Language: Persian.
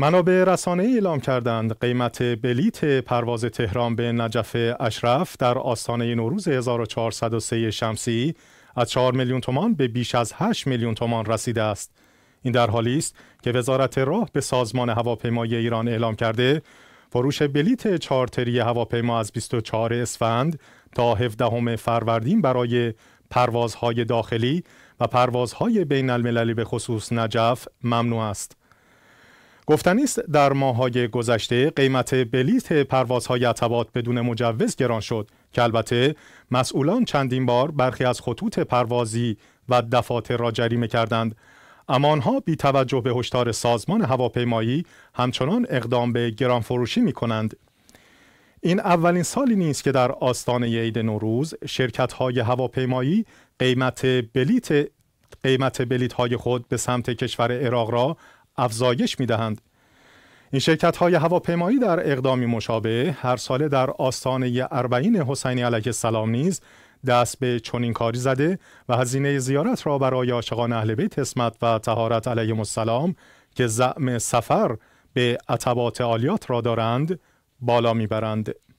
منابع رسانه اعلام کردند قیمت بلیت پرواز تهران به نجف اشرف در آستانه نوروز 1403 شمسی از 4 میلیون تومان به بیش از 8 میلیون تومان رسیده است. این در حالی است که وزارت راه به سازمان هواپیمایی ایران اعلام کرده فروش بلیت چارتری هواپیما از 24 اسفند تا 17 فروردین برای پروازهای داخلی و پروازهای بین المللی به خصوص نجف ممنوع است. گفتنی است در ماهای گذشته قیمت بلیت پروازهای عتبات بدون مجوز گران شد که البته مسئولان چندین بار برخی از خطوط پروازی و دفاتر را جریمه کردند اما آنها بی توجه به هشدار سازمان هواپیمایی همچنان اقدام به فروشی می کنند. این اولین سالی نیست که در آستانه عید نوروز شرکت های هواپیمایی قیمت بلیت قیمت های خود به سمت کشور عراق را افزایش می دهند. این شرکت های هواپیمایی در اقدامی مشابه هر ساله در آستانه اربعین حسینی علیه السلام نیز دست به چنین کاری زده و هزینه زیارت را برای عاشقان اهل بیت اسمت و تهارت علیه السلام که زعم سفر به عطبات عالیات را دارند بالا میبرند.